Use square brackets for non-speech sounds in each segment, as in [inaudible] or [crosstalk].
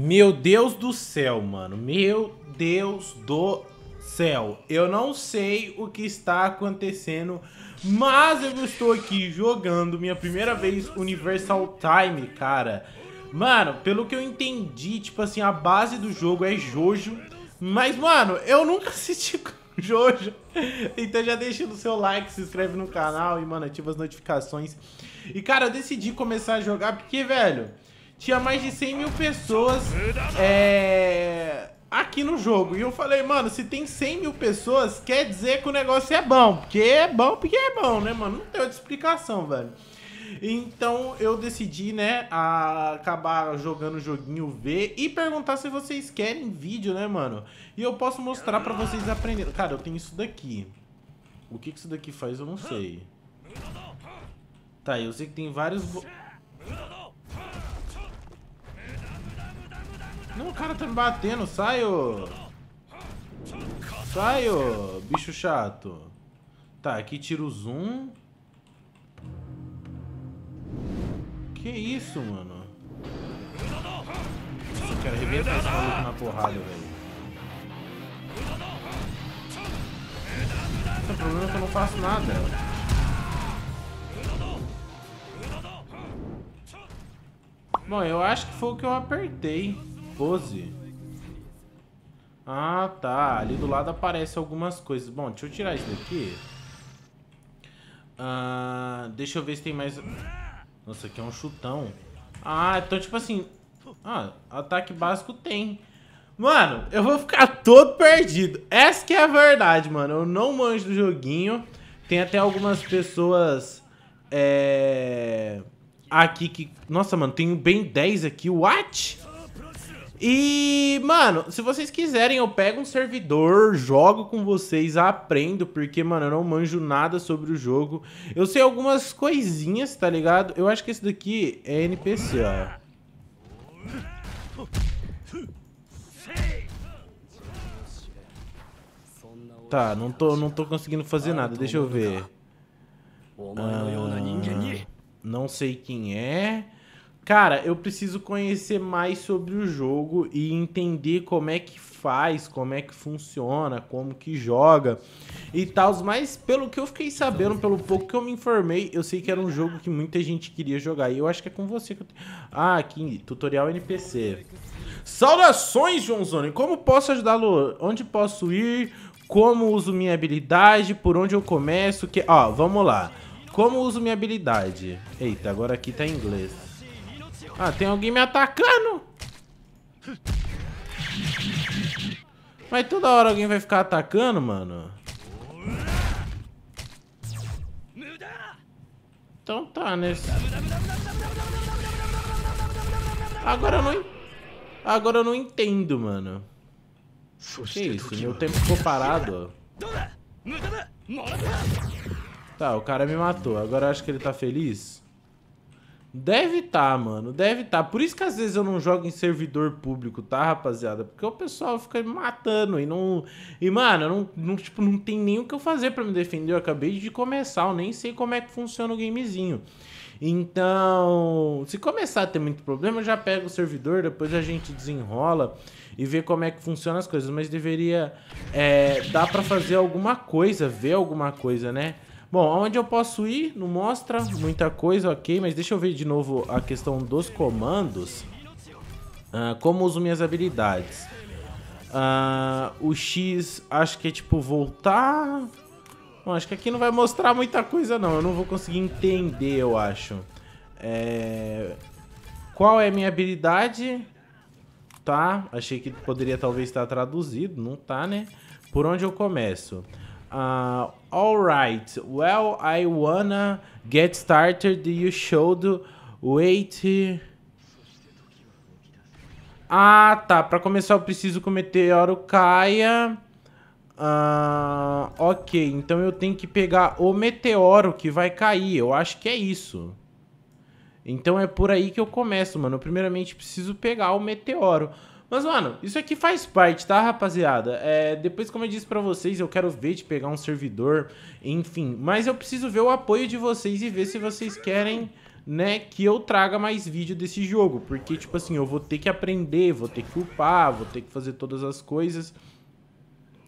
Meu Deus do céu, mano. Meu Deus do céu. Eu não sei o que está acontecendo, mas eu estou aqui jogando minha primeira vez Universal Time, cara. Mano, pelo que eu entendi, tipo assim, a base do jogo é Jojo. Mas, mano, eu nunca [laughs] assisti Jojo. Então já deixa o seu like, se inscreve no canal e, mano, ativa as notificações. E, cara, eu decidi começar a jogar porque, velho tinha mais de 100 mil pessoas é, aqui no jogo. E eu falei, mano, se tem 100 mil pessoas, quer dizer que o negócio é bom. Porque é bom, porque é bom, né, mano? Não tem outra explicação, velho. Então eu decidi, né, acabar jogando o joguinho V e perguntar se vocês querem vídeo, né, mano? E eu posso mostrar pra vocês aprenderem. Cara, eu tenho isso daqui. O que, que isso daqui faz, eu não sei. Tá, eu sei que tem vários... Não, o cara tá me batendo. Sai, ô. Sai, ô, bicho chato. Tá, aqui tira o zoom. Que isso, mano? Eu quero arrebentar esse maluco na porrada, velho. É o problema é que eu não faço nada. Bom, eu acho que foi o que eu apertei pose? Ah, tá. Ali do lado aparecem algumas coisas. Bom, deixa eu tirar isso daqui. Ah, deixa eu ver se tem mais... Nossa, aqui é um chutão. Ah, então tipo assim... Ah, ataque básico tem. Mano, eu vou ficar todo perdido. Essa que é a verdade, mano. Eu não manjo do joguinho. Tem até algumas pessoas... É... Aqui que... Nossa, mano, tenho bem 10 aqui. What? E, mano, se vocês quiserem, eu pego um servidor, jogo com vocês, aprendo, porque, mano, eu não manjo nada sobre o jogo. Eu sei algumas coisinhas, tá ligado? Eu acho que esse daqui é NPC, ó. Tá, não tô, não tô conseguindo fazer nada, deixa eu ver. Ah, não sei quem é cara, eu preciso conhecer mais sobre o jogo e entender como é que faz, como é que funciona, como que joga e tal. Mas pelo que eu fiquei sabendo, pelo pouco que eu me informei, eu sei que era um jogo que muita gente queria jogar. E eu acho que é com você que eu tenho. Ah, aqui, tutorial NPC. Saudações, Joãozone! Como posso ajudá-lo? Onde posso ir? Como uso minha habilidade? Por onde eu começo? Que... Ó, vamos lá. Como uso minha habilidade? Eita, agora aqui tá em inglês. Ah, tem alguém me atacando. Mas toda hora alguém vai ficar atacando, mano. Então tá, né? Agora eu não... Agora eu não entendo, mano. Que isso? Meu tempo ficou parado, ó. Tá, o cara me matou. Agora eu acho que ele tá feliz. Deve tá, mano. Deve tá. Por isso que às vezes eu não jogo em servidor público, tá, rapaziada? Porque o pessoal fica me matando e não. E, mano, não, não, tipo, não tem nem o que eu fazer para me defender. Eu acabei de começar, eu nem sei como é que funciona o gamezinho. Então, se começar a ter muito problema, eu já pego o servidor, depois a gente desenrola e vê como é que funciona as coisas. Mas deveria é, dar para fazer alguma coisa, ver alguma coisa, né? Bom, aonde eu posso ir? Não mostra muita coisa, ok. Mas deixa eu ver de novo a questão dos comandos. Uh, como uso minhas habilidades. Uh, o X acho que é tipo voltar. Bom, acho que aqui não vai mostrar muita coisa não. Eu não vou conseguir entender, eu acho. É... Qual é a minha habilidade? Tá, achei que poderia talvez estar traduzido. Não tá, né? Por onde eu começo? Uh, all right. Well, I wanna get started. You should wait. Ah, tá. Para começar, eu preciso que o meteoro caia. Uh, ok, então eu tenho que pegar o meteoro que vai cair. Eu acho que é isso. Então é por aí que eu começo, mano. primeiramente preciso pegar o meteoro. Mas, mano, isso aqui faz parte, tá, rapaziada? É, depois, como eu disse para vocês, eu quero ver de pegar um servidor, enfim. Mas eu preciso ver o apoio de vocês e ver se vocês querem, né, que eu traga mais vídeo desse jogo. Porque, tipo assim, eu vou ter que aprender, vou ter que upar, vou ter que fazer todas as coisas.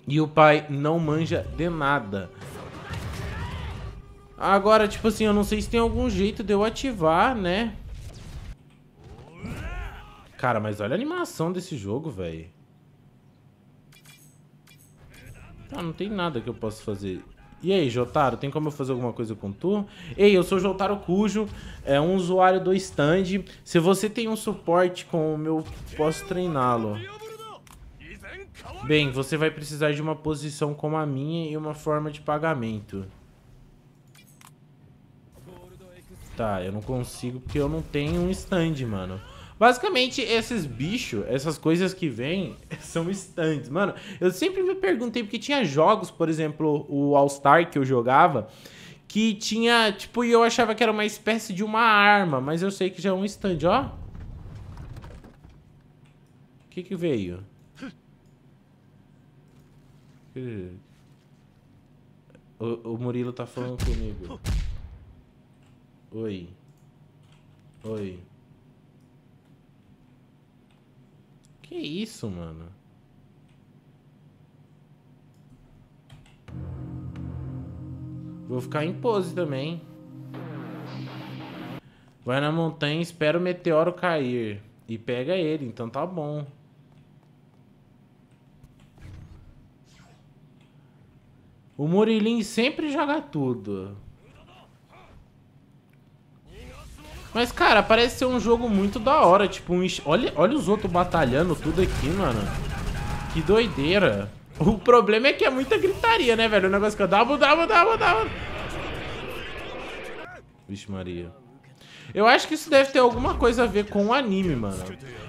E o pai não manja de nada. Agora, tipo assim, eu não sei se tem algum jeito de eu ativar, né? Cara, mas olha a animação desse jogo, velho. Ah, tá, não tem nada que eu possa fazer. E aí, Jotaro, tem como eu fazer alguma coisa com tu? Ei, eu sou o Jotaro Cujo, é um usuário do stand. Se você tem um suporte com o meu, posso treiná-lo. Bem, você vai precisar de uma posição como a minha e uma forma de pagamento. Tá, eu não consigo porque eu não tenho um stand, mano. Basicamente, esses bichos, essas coisas que vêm, [laughs] são estantes. Mano, eu sempre me perguntei, porque tinha jogos, por exemplo, o All-Star que eu jogava, que tinha, tipo, e eu achava que era uma espécie de uma arma, mas eu sei que já é um stand, ó. O que que veio? O, o Murilo tá falando comigo. Oi. Oi. Que é isso, mano? Vou ficar em pose também. Vai na montanha, espera o meteoro cair. E pega ele, então tá bom. O Murilin sempre joga tudo. Mas, cara, parece ser um jogo muito da hora. Tipo, um... olha, olha os outros batalhando tudo aqui, mano. Que doideira. O problema é que é muita gritaria, né, velho? O negócio que eu... Double, double, double, Vixe Maria. Eu acho que isso deve ter alguma coisa a ver com o anime, mano.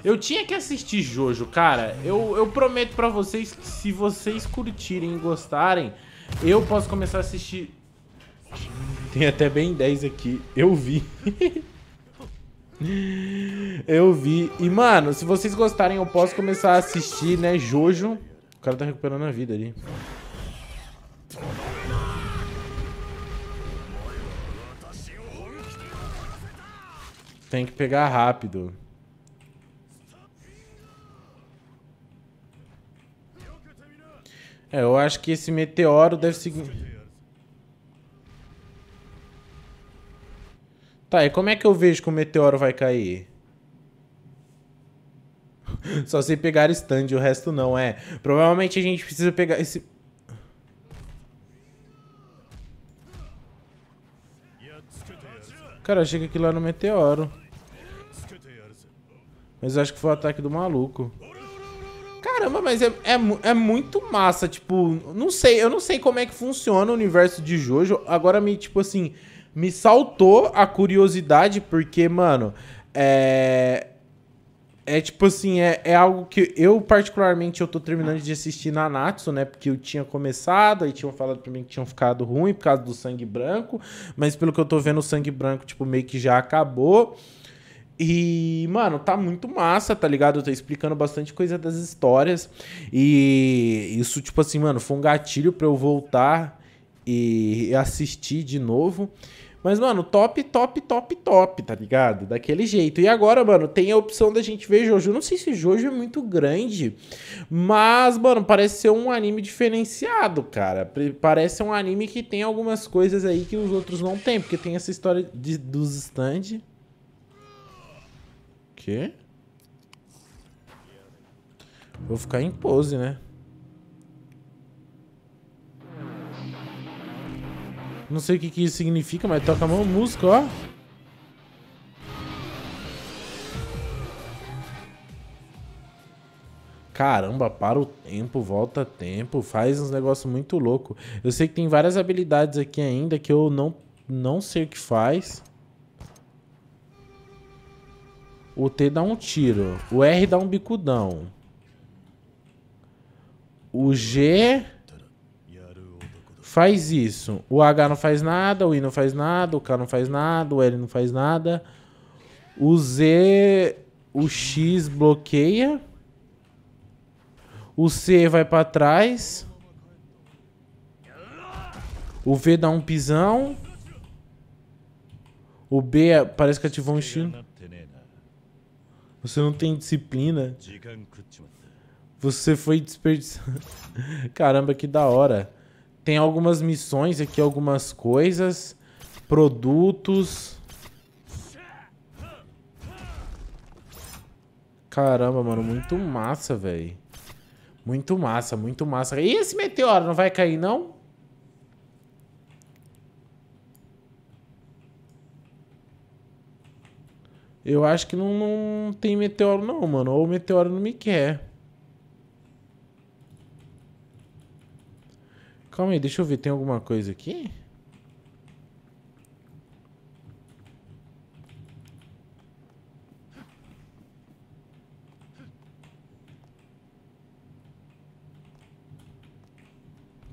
Eu tinha que assistir Jojo, cara. Eu, eu prometo pra vocês que se vocês curtirem e gostarem, eu posso começar a assistir... Tem até bem 10 aqui. Eu vi. [laughs] Eu vi. E, mano, se vocês gostarem, eu posso começar a assistir, né? Jojo. O cara tá recuperando a vida ali. Tem que pegar rápido. É, eu acho que esse meteoro deve seguir... Tá, e como é que eu vejo que o meteoro vai cair? [laughs] Só se pegar stand, o resto não, é. Provavelmente a gente precisa pegar esse... Cara, chega aqui lá no meteoro. Mas acho que foi o ataque do maluco. Caramba, mas é, é, é, muito massa, tipo, não sei, eu não sei como é que funciona o universo de Jojo, agora me, tipo assim, me saltou a curiosidade, porque, mano, é. É tipo assim, é, é algo que eu, particularmente, eu tô terminando de assistir na Natsu, né? Porque eu tinha começado, aí tinham falado pra mim que tinham ficado ruim por causa do sangue branco, mas pelo que eu tô vendo, o sangue branco, tipo, meio que já acabou. E, mano, tá muito massa, tá ligado? Eu tô explicando bastante coisa das histórias. E isso, tipo assim, mano, foi um gatilho pra eu voltar e assistir de novo. Mas, mano, top, top, top, top, tá ligado? Daquele jeito. E agora, mano, tem a opção da gente ver Jojo. Não sei se Jojo é muito grande, mas, mano, parece ser um anime diferenciado, cara. Parece um anime que tem algumas coisas aí que os outros não tem, porque tem essa história de, dos stand. Quê? Vou ficar em pose, né? Não sei o que, que isso significa, mas toca a mão música, ó. Caramba, para o tempo, volta tempo, faz uns negócios muito louco. Eu sei que tem várias habilidades aqui ainda que eu não, não sei o que faz. O T dá um tiro. O R dá um bicudão. O G faz isso. O H não faz nada, o I não faz nada, o K não faz nada, o L não faz nada. O Z, o X bloqueia. O C vai para trás. O V dá um pisão. O B é, parece que ativou um estilo. Você não tem disciplina. Você foi desperdiçado. [laughs] Caramba, que da hora. Tem algumas missões aqui, algumas coisas. Produtos. Caramba, mano, muito massa, velho. Muito massa, muito massa. E esse meteoro não vai cair, não? Eu acho que não, não tem meteoro, não, mano. Ou o meteoro não me quer. Calma aí, deixa eu ver, tem alguma coisa aqui?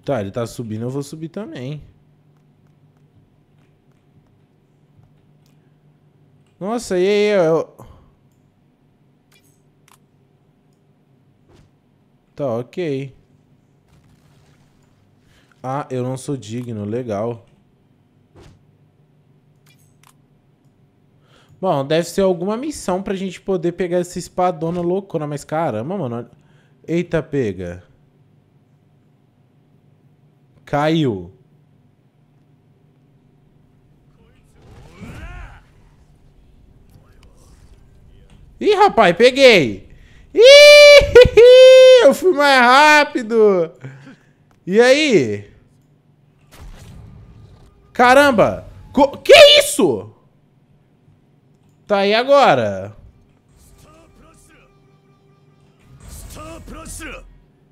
Tá, ele tá subindo, eu vou subir também. Nossa, e aí, eu... Tá, ok. Ah, eu não sou digno. Legal. Bom, deve ser alguma missão pra gente poder pegar essa espadona loucona. Mas caramba, mano. Eita, pega. Caiu. Ih, rapaz, peguei. Ih, [laughs] eu fui mais rápido. E aí? Caramba! Co que isso? Tá aí agora.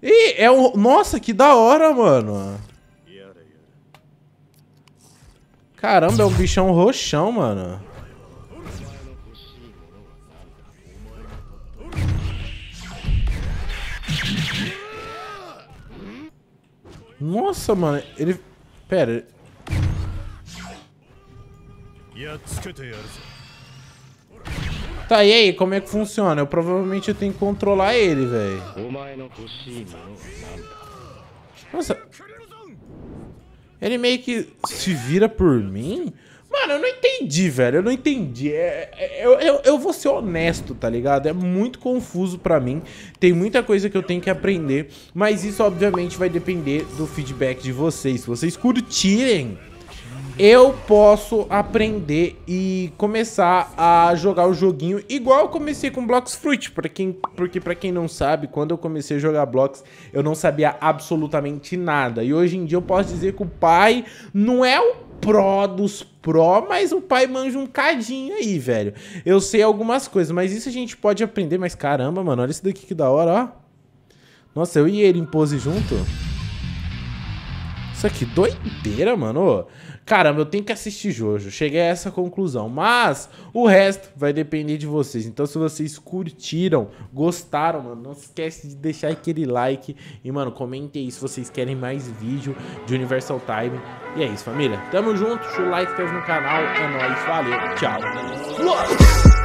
Ih, é um... Nossa, que da hora, mano. Caramba, é um bichão roxão, mano. Nossa, mano, ele... Pera. Tá, e aí, como é que funciona? Eu provavelmente tenho que controlar ele, velho. Nossa. Ele meio que se vira por mim? Mano, eu não entendi, velho. Eu não entendi. É, é, eu, eu, eu vou ser honesto, tá ligado? É muito confuso para mim. Tem muita coisa que eu tenho que aprender. Mas isso, obviamente, vai depender do feedback de vocês. Se vocês curtirem eu posso aprender e começar a jogar o joguinho igual eu comecei com Blocks Fruit, pra quem, porque para quem não sabe, quando eu comecei a jogar Blocks, eu não sabia absolutamente nada. E hoje em dia eu posso dizer que o pai não é o pró dos pró, mas o pai manja um cadinho aí, velho. Eu sei algumas coisas, mas isso a gente pode aprender. Mas caramba, mano, olha isso daqui que da hora, ó. Nossa, eu e ele em pose junto. Isso aqui doideira, mano. Caramba, eu tenho que assistir Jojo. Cheguei a essa conclusão. Mas o resto vai depender de vocês. Então, se vocês curtiram, gostaram, mano, não esquece de deixar aquele like. E, mano, comentem aí se vocês querem mais vídeo de Universal Time. E é isso, família. Tamo junto. Deixa o like, inscreve no canal. É nóis. Valeu. Tchau.